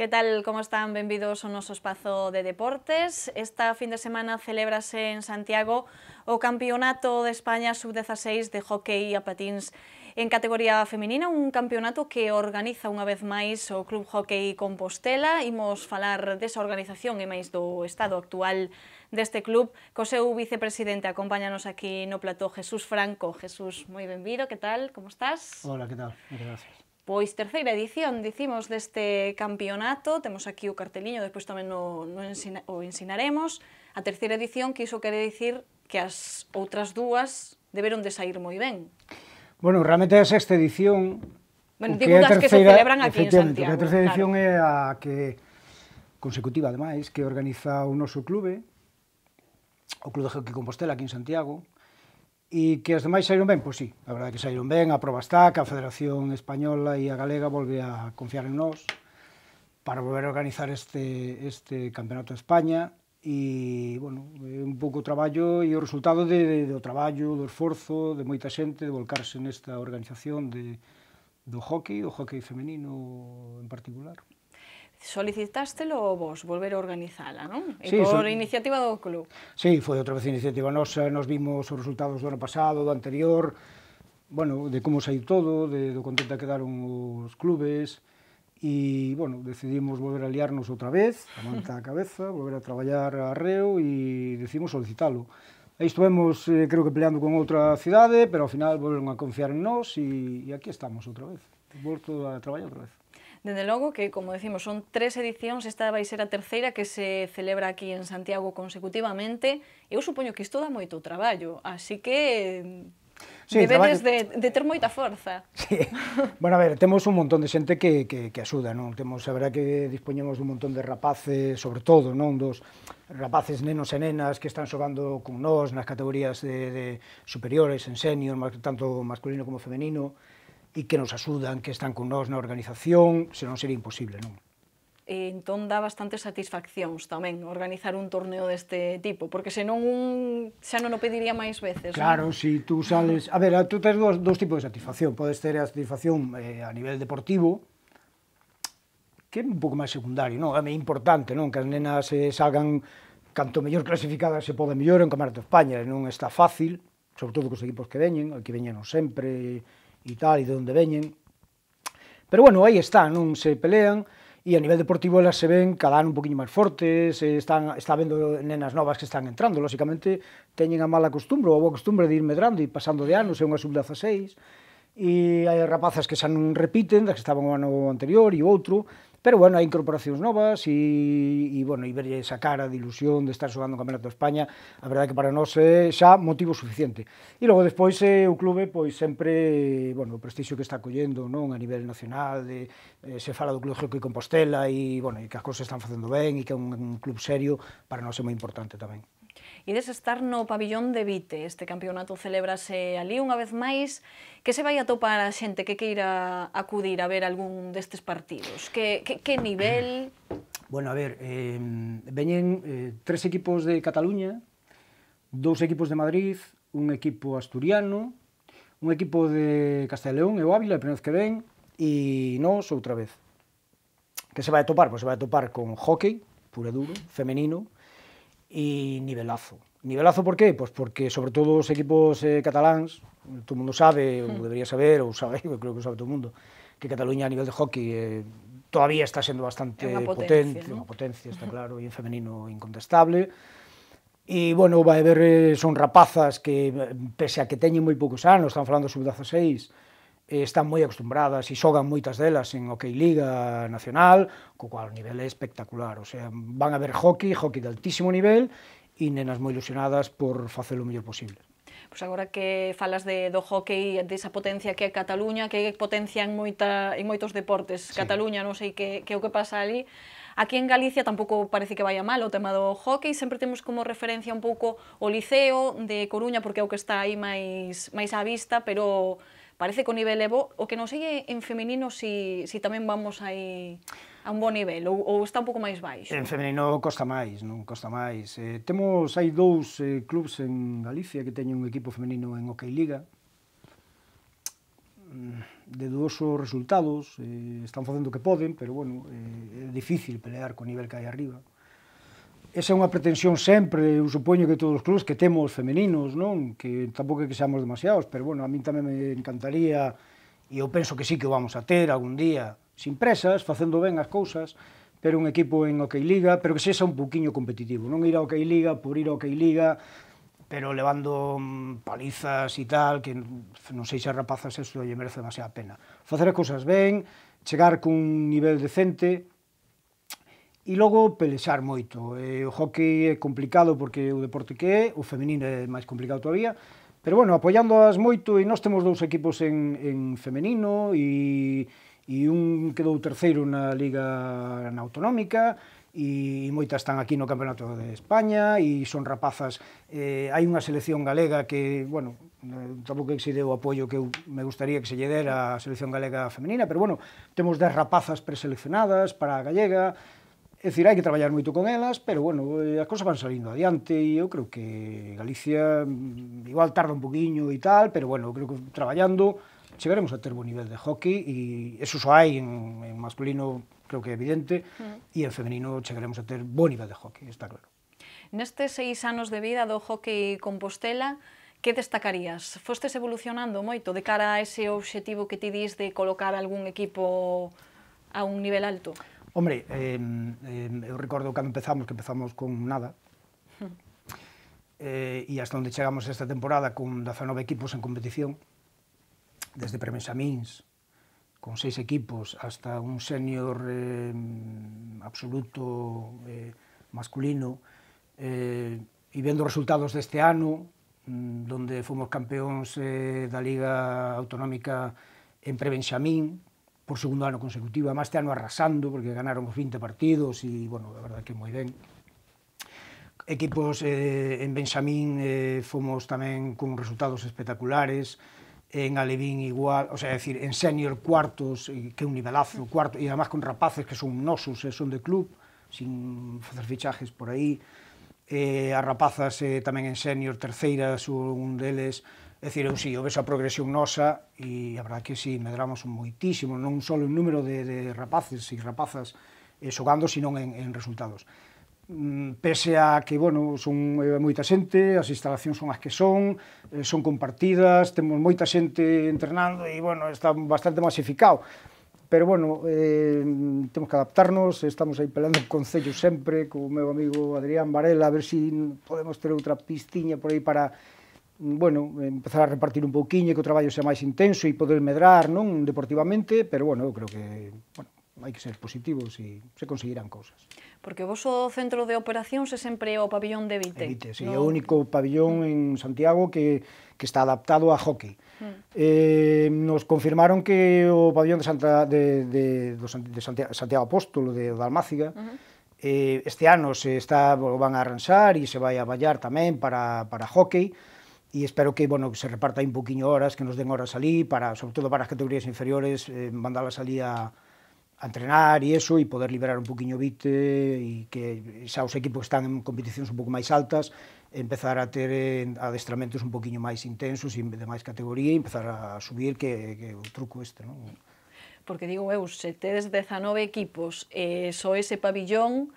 Que tal, como están? Benvidos ao noso espazo de deportes. Esta fin de semana celebrase en Santiago o Campeonato de España Sub-16 de Hockey a Patins en categoría feminina, un campeonato que organiza unha vez máis o Club Hockey Compostela. Imos falar desa organización e máis do estado actual deste club. Co seu vicepresidente acompáñanos aquí no plató Jesús Franco. Jesús, moi benvido, que tal, como estás? Hola, que tal? Moitas gracias. Pois terceira edición, dicimos, deste campeonato, temos aquí o carteliño, despois tamén no, no ensina, o ensinaremos. A terceira edición, que iso quere dicir que as outras dúas deberon de sair moi ben. Bueno, realmente a sexta edición... Bueno, digo das que se celebran aquí en Santiago. A terceira edición claro. é a que consecutiva, ademais, que organiza o noso clube, o Club de Hockey Compostela aquí en Santiago, E que as demais saíron ben, pois sí, a verdade que saíron ben, a prova está, que a Federación Española e a Galega volve a confiar en nós para volver a organizar este, este Campeonato de España e, bueno, un pouco o traballo e o resultado de, de, do traballo, do esforzo de moita xente, de volcarse nesta organización de, do hockey, do hockey femenino en particular solicitástelo vos, volver a organizala, non? E sí, por so... iniciativa do club. Sí, foi outra vez iniciativa nosa, nos vimos os resultados do ano pasado, do anterior, bueno, de como saiu todo, de do contenta daron os clubes, e, bueno, decidimos volver a liarnos outra vez, a manta a cabeza, volver a traballar a Reo e decidimos solicitalo. Aí estuvemos, eh, creo que peleando con outra cidade, pero ao final volveron a confiar en nós e, e aquí estamos outra vez. Volto a traballar outra vez. Dende logo que, como decimos, son tres edicións, esta vai ser a terceira que se celebra aquí en Santiago consecutivamente. Eu supoño que isto dá moito traballo, así que Sí, Debedes traballo... de, de ter moita forza. Sí. Bueno, a ver, temos un montón de xente que, que, que axuda, non? Temos, a verdad que dispoñemos dun montón de rapaces, sobre todo, non? Dos rapaces nenos e nenas que están xogando con nós nas categorías de, de superiores, en senior, tanto masculino como femenino e que nos axudan, que están con nós na organización, senón sería imposible, non? E entón dá bastantes satisfaccións tamén organizar un torneo deste tipo, porque senón un xa non o pediría máis veces. Claro, non? si tú sales... A ver, tú tens dos, dos tipos de satisfacción. Podes ter a satisfacción eh, a nivel deportivo, que é un pouco máis secundario, non? É importante, non? Que as nenas eh, salgan canto mellor clasificadas se pode mellor en Campeonato de España, non está fácil, sobre todo cos equipos que veñen, que veñen non sempre, e tal, e de onde veñen. Pero bueno, aí están, non se pelean, e a nivel deportivo elas se ven cada ano un poquinho máis fortes, eh, están, está vendo nenas novas que están entrando, lóxicamente teñen a mala costumbre, ou a boa costumbre de ir medrando e pasando de anos, é unha sub-16, e hai rapazas que xa non repiten, das que estaban o ano anterior e outro, Pero, bueno, hai incorporacións novas e, e bueno, e verlle esa cara de ilusión de estar xogando o Campeonato de España, a verdade que para nós é xa motivo suficiente. E logo despois é, eh, o clube pois sempre, bueno, o prestixio que está collendo, non, a nivel nacional, de, eh, se fala do Club Geoco e Compostela e, bueno, e que as cousas están facendo ben e que é un, un club serio, para nós é moi importante tamén ides estar no pabillón de Vite. Este campeonato celebrase ali unha vez máis. Que se vai a topar a xente que queira acudir a ver algún destes partidos? Que, que, que nivel? Bueno, a ver, eh, veñen eh, tres equipos de Cataluña, dous equipos de Madrid, un equipo asturiano, un equipo de Castellón e o Ávila, a primeira vez que ven, e nos outra vez. Que se vai a topar? Pois pues se vai a topar con hockey, puro e duro, femenino, e nivelazo. Nivelazo por qué? Pois porque sobre todo os equipos eh, cataláns, todo mundo sabe, ou debería saber, ou sabe, eu creo que sabe todo mundo, que Cataluña a nivel de hockey eh, todavía está sendo bastante é potencia, potente, ¿no? unha potencia, está claro, e en femenino incontestable. E, bueno, vai haber, son rapazas que, eh, pese a que teñen moi poucos anos, estamos falando sub-16, Eh, están moi acostumbradas e xogan moitas delas en Hockey Liga Nacional, co cual o nivel é espectacular, o sea, van a ver hockey, hockey de altísimo nivel, e nenas moi ilusionadas por facelo o mellor posible. Pois agora que falas de do hockey, desa de potencia que é Cataluña, que é potencia en moita en moitos deportes, sí. Cataluña, non sei que que é o que pasa ali. Aquí en Galicia tampouco parece que vaya mal o tema do hockey, sempre temos como referencia un pouco o Liceo de Coruña porque é o que está aí máis máis á vista, pero parece que o nivel é bo, o que non sei é en feminino si, si tamén vamos aí a un bo nivel, ou, ou está un pouco máis baixo? En femenino costa máis, non costa máis. Eh, temos, hai dous eh, clubs en Galicia que teñen un equipo femenino en Hockey Liga, mm, de dudosos resultados, eh, están facendo o que poden, pero bueno, eh, é difícil pelear co nivel que hai arriba esa é unha pretensión sempre, eu supoño que todos os clubes que temos femeninos, non? Que tampouco é que seamos demasiados, pero bueno, a min tamén me encantaría e eu penso que sí que o vamos a ter algún día, sin presas, facendo ben as cousas, pero un equipo en OK Liga, pero que sexa un pouquiño competitivo, non ir a OK Liga por ir a OK Liga, pero levando mm, palizas e tal, que non sei se rapazas eso lle merece demasiada pena. Facer as cousas ben, chegar cun nivel decente, E logo pelexar moito. E, o hockey é complicado porque o deporte que é, o femenino é máis complicado todavía, pero bueno, apoiándoas moito e nós temos dous equipos en, en femenino e, e un quedou terceiro na Liga na Autonómica, e moitas están aquí no Campeonato de España e son rapazas, eh, hai unha selección galega que, bueno, tampouco que se o apoio que eu me gustaría que se lle dera a selección galega femenina, pero bueno, temos 10 rapazas preseleccionadas para a gallega, É dicir, hai que traballar moito con elas, pero, bueno, eh, as cousas van salindo adiante e eu creo que Galicia mm, igual tarda un poquinho e tal, pero, bueno, creo que traballando chegaremos a ter bo nivel de hockey e eso só hai en, en masculino, creo que é evidente, mm. e en femenino chegaremos a ter bon nivel de hockey, está claro. Nestes seis anos de vida do hockey Compostela, que destacarías? Fostes evolucionando moito de cara a ese obxectivo que ti dis de colocar algún equipo a un nivel alto? Hombre, eh, eh, eu recordo cando empezamos, que empezamos con nada, eh, e hasta onde chegamos esta temporada con 19 equipos en competición, desde Premixamins, con seis equipos, hasta un senior eh, absoluto eh, masculino, eh, e vendo resultados deste ano, mm, donde fomos campeóns eh, da Liga Autonómica en Prebenxamín, por segundo ano consecutivo, además este ano arrasando, porque ganaron os 20 partidos e, bueno, a verdad que moi ben. Equipos eh, en Benxamín eh, fomos tamén con resultados espectaculares, en Alevín igual, o sea, decir, en senior cuartos, eh, que un nivelazo, cuarto, e además con rapaces que son nosos, eh, son de club, sin facer fichajes por aí, eh, a rapazas eh, tamén en senior, terceiras, un deles, É dicir, eu si, eu vexo a progresión nosa e a verdad que si, medramos moitísimo, non só en número de, de rapaces e rapazas eh, xogando, senón en, en resultados. Mm, pese a que, bueno, son eh, moita xente, as instalacións son as que son, eh, son compartidas, temos moita xente entrenando e, bueno, está bastante masificado. Pero, bueno, eh, temos que adaptarnos, estamos aí peleando Concello sempre, co meu amigo Adrián Varela, a ver se si podemos ter outra pistiña por aí para bueno, empezar a repartir un pouquiño que o traballo sea máis intenso e poder medrar, non, deportivamente, pero bueno, eu creo que, bueno, hai que ser positivos e se conseguirán cousas. Porque o voso centro de operacións é sempre o pabellón de Vite. Vite, sí, no... é o único pabellón mm. en Santiago que, que está adaptado a hockey. Mm. Eh, nos confirmaron que o pabellón de, Santa, de, de, do, de Santiago, Santiago Apóstolo, de, de Almáciga, uh -huh eh, este ano se está van a arranxar e se vai a vallar tamén para, para hockey, e espero que, bueno, que se reparta un poquinho horas, que nos den horas ali, para, sobre todo para as categorías inferiores, eh, mandalas ali a, a entrenar e eso, e poder liberar un poquinho o bite, eh, e que xa os equipos están en competicións un pouco máis altas, empezar a ter eh, adestramentos un poquinho máis intensos e de máis categoría, e empezar a subir, que, que o truco este, non? Porque digo eu, se tedes 19 equipos e eh, só ese pabillón,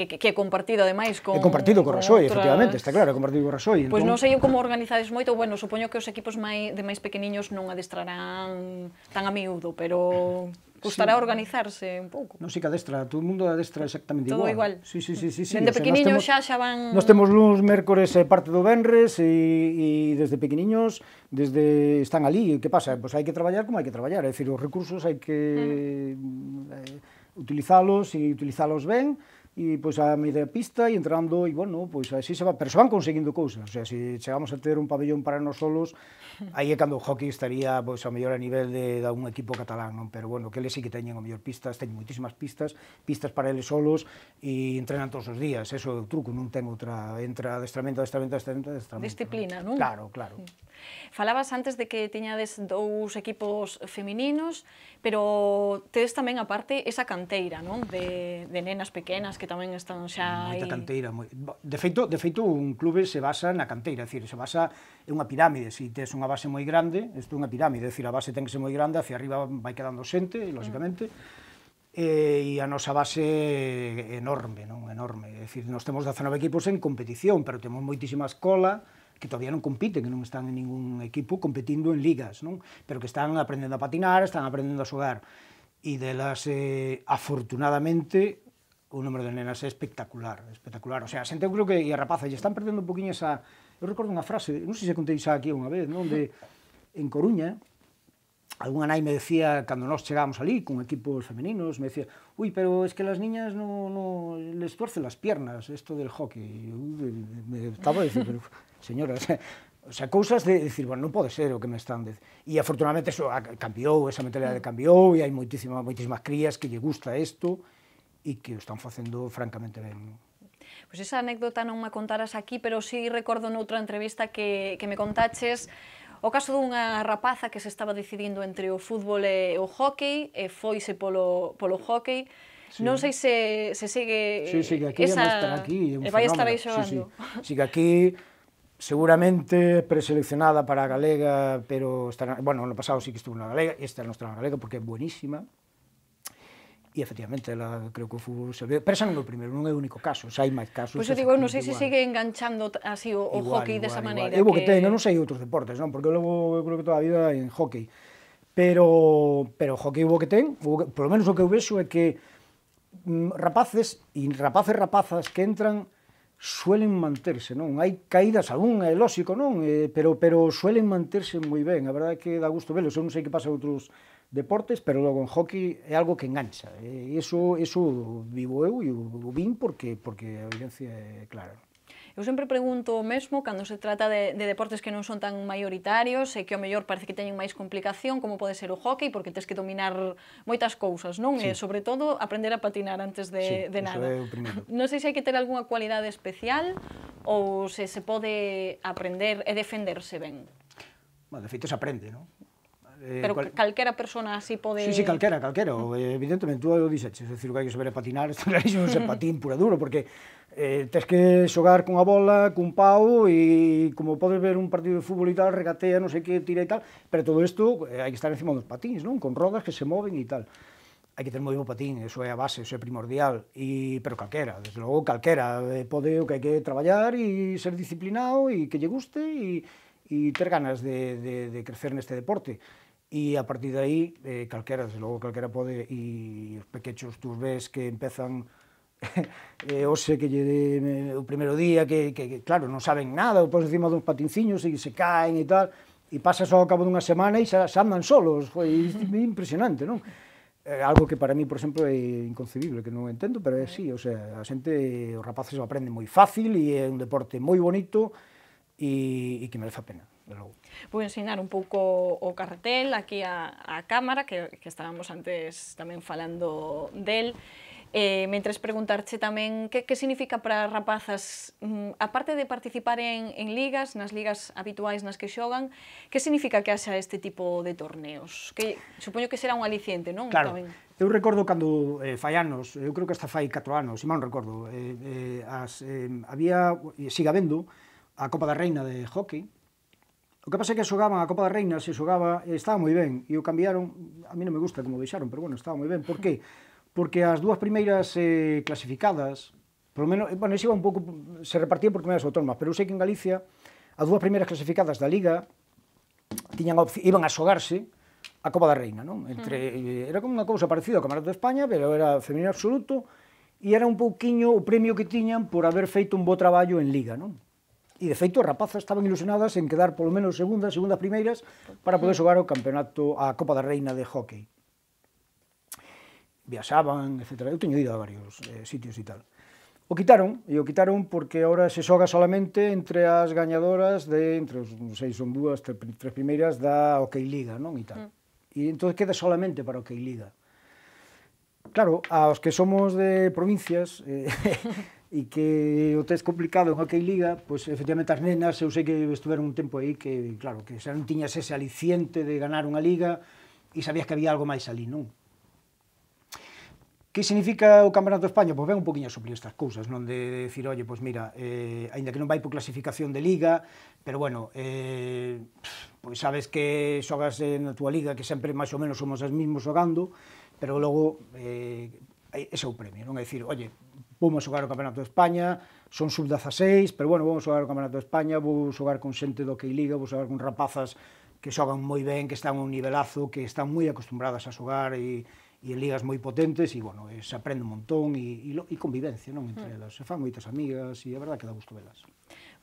que, que, que é compartido ademais con... É compartido con, Rasoi, Rasoy, efectivamente, está claro, é compartido con Rasoi. Pois entón... non sei como organizades moito, bueno, supoño que os equipos mai, de máis pequeniños non adestrarán tan a miúdo, pero custará sí. organizarse un pouco. Non, sei sí, que adestra, todo o mundo adestra exactamente Todo igual. igual. Sí, sí, sí, sí, sí. Dende o sea, temos, xa xa van... Nós temos luns, mércores e parte do venres e, e desde pequeniños, desde están ali, que pasa? Pois pues hai que traballar como hai que traballar, é dicir, os recursos hai que mm. eh, utilizalos e utilizalos ben, e pois a media pista e entrando e bueno, pois así se va, pero se van conseguindo cousas, o sea, se chegamos a ter un pabellón para nós solos, aí é cando o hockey estaría pois a mellor a nivel de, de un equipo catalán, non? Pero bueno, que eles sí que teñen o mellor pistas, teñen moitísimas pistas, pistas para eles solos e entrenan todos os días, eso é o truco, non ten outra, entra adestramento, adestramento, adestramento, adestramento. Disciplina, non? Claro, claro. Falabas antes de que tiñades dous equipos femininos, pero tedes tamén a parte esa canteira, non? De, de nenas pequenas que tamén están xa Moita canteira, moi... De feito, de feito un clube se basa na canteira, é dicir, se basa en unha pirámide, se tes unha base moi grande, isto é unha pirámide, é dicir, a base ten que ser moi grande, hacia arriba vai quedando xente, lógicamente. Mm e, e a nosa base enorme, non? Enorme. É dicir, nós temos 19 equipos en competición, pero temos moitísima escola, que todavía non compiten, que non están en ningún equipo competindo en ligas, non? pero que están aprendendo a patinar, están aprendendo a xogar. E delas, eh, afortunadamente, o número de nenas é espectacular, espectacular. O sea, a xente, eu creo que, e a rapaza, e están perdendo un poquinho esa... Eu recordo unha frase, non sei se contei xa aquí unha vez, non? De, en Coruña, Alguna nai me decía, cando nós chegábamos ali, con equipos femeninos, me decía, ui, pero es que las niñas no, no les tuercen las piernas, esto del hockey. Uy, me estaba dicindo, pero, señora, O sea, cousas de decir, bueno, non pode ser o que me están de... E afortunadamente eso ah, cambiou, esa mentalidade mm. cambiou e hai moitísima, moitísimas crías que lle gusta isto e que o están facendo francamente ben. Pois pues esa anécdota non me contaras aquí, pero sí recordo noutra entrevista que, que me contaches O caso dunha rapaza que se estaba decidindo entre o fútbol e o hockey, e foise polo, polo hockey, Sí. Non sei se, se segue sí, sí, que aquí esa... estar aquí, e vai estar aí xogando. Sí, sí. sí que aquí seguramente preseleccionada para a galega, pero estará, bueno, no pasado sí que estuvo na galega, esta non estará na galega porque é buenísima, E efectivamente, la, creo que o fútbol se ve, pero xa non é o primeiro, non é o único caso, xa hai máis casos. Pois eu digo, non sei se sigue enganchando así o, igual, o hockey igual, desa maneira. Eu que... que ten, non sei outros deportes, non, porque logo eu creo que toda a vida en hockey. Pero pero hockey o que ten, o que, por lo menos o que eu vexo é que mm, rapaces e rapaces rapazas que entran suelen manterse, non? Hai caídas algún, é lógico, non? Eh, pero pero suelen manterse moi ben, a verdade é que dá gusto velos, eu non sei que pasa outros deportes, pero logo en hockey é algo que engancha. E iso, iso vivo eu e o vin porque, porque a audiencia é clara. Eu sempre pregunto o mesmo cando se trata de, de deportes que non son tan maioritarios e que ao mellor parece que teñen máis complicación, como pode ser o hockey, porque tens que dominar moitas cousas, non? Sí. E sobre todo aprender a patinar antes de, sí, de nada. É non sei se hai que ter algunha cualidade especial ou se se pode aprender e defenderse ben. Bueno, de feito se aprende, non? Eh, Pero cual... calquera persona así pode... Sí, sí, calquera, calquera. Mm. Eh, evidentemente, tú o dixeches, é dicir, o que hai que saber patinar, está clarísimo, ser patín pura duro, porque eh, tens que xogar cunha bola, cun pau, e como podes ver un partido de fútbol e tal, regatea, non sei que, tira e tal, pero todo isto eh, hai que estar encima dos patins, non? Con rodas que se moven e tal hai que ter moi bo patín, eso é a base, eso é primordial, e, pero calquera, desde logo calquera, eh, pode o que hai que traballar e ser disciplinado e que lle guste e, e ter ganas de, de, de crecer neste deporte e a partir de aí, eh, calquera, desde logo calquera pode, e os pequechos tus ves que empezan eh, hoxe que lle de, eh, o primeiro día que, que, que claro, non saben nada, o pon pois encima duns patinciños e se caen e tal, e pasa só ao cabo dunha semana e xa, xa andan solos, foi impresionante, non? Eh, algo que para mí, por exemplo, é inconcebible, que non entendo, pero é así, o sea, a xente, os rapaces aprenden moi fácil e é un deporte moi bonito, e, e que merece a pena. Vou ensinar un pouco o cartel aquí a, a cámara, que, que estábamos antes tamén falando del. Eh, mentres preguntarche tamén que, que significa para rapazas, mm, aparte de participar en, en ligas, nas ligas habituais nas que xogan, que significa que haxa este tipo de torneos? Que supoño que será un aliciente, non? Claro, tamén. eu recordo cando eh, fai anos, eu creo que hasta fai 4 anos, se non recordo, eh, eh, as, eh, había, siga vendo, a Copa da Reina de hockey. O que pasa é que xogaban a Copa da Reina, se xogaba, estaba moi ben, e o cambiaron, a mí non me gusta como deixaron, pero bueno, estaba moi ben. Por que? Porque as dúas primeiras eh, clasificadas, por lo menos, eh, bueno, iba un pouco, se repartían por comunidades autónomas, pero eu sei que en Galicia as dúas primeiras clasificadas da Liga tiñan iban a xogarse a Copa da Reina, non? Entre, eh, Era como unha cousa parecida ao Camarote de España, pero era femenino absoluto, e era un pouquiño o premio que tiñan por haber feito un bo traballo en Liga, non? E, de feito, as rapazas estaban ilusionadas en quedar polo menos segundas, segundas primeiras, para poder xogar o campeonato, a Copa da Reina de Hockey. Viaxaban, etc. Eu teño ido a varios eh, sitios e tal. O quitaron, e o quitaron porque ahora se xoga solamente entre as gañadoras de, entre os non sei, son dúas, tres, tres primeiras da Hockey Liga, non? E tal. Mm. E entón queda solamente para Hockey Liga. Claro, aos que somos de provincias, eh, e que o test complicado en Hockey Liga, pois pues, efectivamente as nenas, eu sei que estuveron un tempo aí que, claro, que xa non tiñas ese aliciente de ganar unha liga e sabías que había algo máis ali, non? Que significa o Campeonato de España? Pois ven un poquinho a suplir estas cousas, non? De, de decir, oye, pois mira, eh, ainda que non vai por clasificación de liga, pero bueno, eh, pois sabes que xogas na túa liga, que sempre máis ou menos somos as mismos xogando, pero logo eh, ese é o premio, non? É dicir, oye, vou a xogar o Campeonato de España, son sub-16, pero bueno, vou a xogar o Campeonato de España, vou xogar con xente do K-Liga, vou xogar con rapazas que xogan moi ben, que están a un nivelazo, que están moi acostumbradas a xogar e e en ligas moi potentes e, bueno, e eh, se aprende un montón e, e, e convivencia, non, entre mm. elas. Se fan moitas amigas e a verdade que dá gusto velas.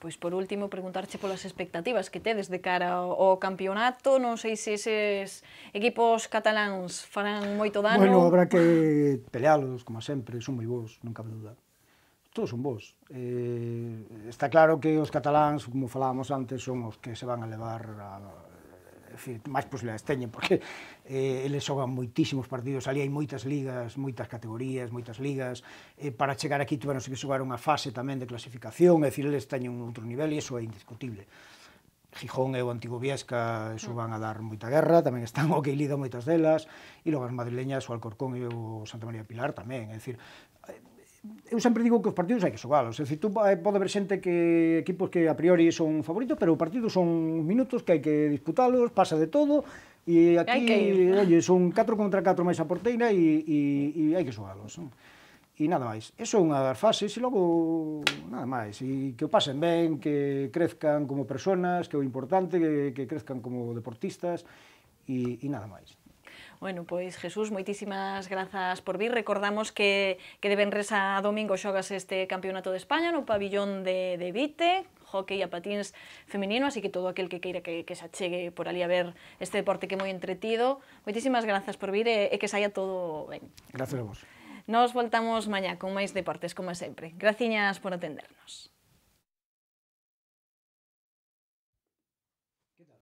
Pois por último, preguntarche polas expectativas que tedes de cara ao campeonato. Non sei se eses equipos cataláns farán moito dano. Bueno, habrá que pelealos, como sempre, son moi bons, non cabe dúda todos son bons. Eh, está claro que os cataláns, como falábamos antes, son os que se van a levar a, decir, máis posibilidades teñen, porque eh, eles xogan moitísimos partidos, ali hai moitas ligas, moitas categorías, moitas ligas, eh, para chegar aquí tuveron que xogar unha fase tamén de clasificación, é dicir, eles teñen un outro nivel e iso é indiscutible. Gijón e o antigo Viesca eso van a dar moita guerra, tamén están o que lida moitas delas, e logo as madrileñas, o Alcorcón e o Santa María Pilar tamén, é dicir, eu sempre digo que os partidos hai que xogalos. É tú pode ver xente que equipos que a priori son favoritos, pero os partidos son minutos que hai que disputalos, pasa de todo, e aquí que oye, son 4 contra 4 máis a porteira e, e, e hai que xogalos. Non? E nada máis. Eso é unha das fases e logo nada máis. E que o pasen ben, que crezcan como personas, que é o importante, que, que crezcan como deportistas e, e nada máis. Bueno, pues Jesús, muchísimas gracias por vir. Recordamos que, que de Benres domingo xogas este campeonato de España no pabellón de, de Vite, hockey a patines femenino, así que todo aquel que quiera que, se achegue por allí a ver este deporte que muy moi entretido. Muchísimas gracias por vir y e, e que que haya todo bien. Gracias a vos. Nos voltamos mañana con máis deportes, como siempre. Graciñas por atendernos.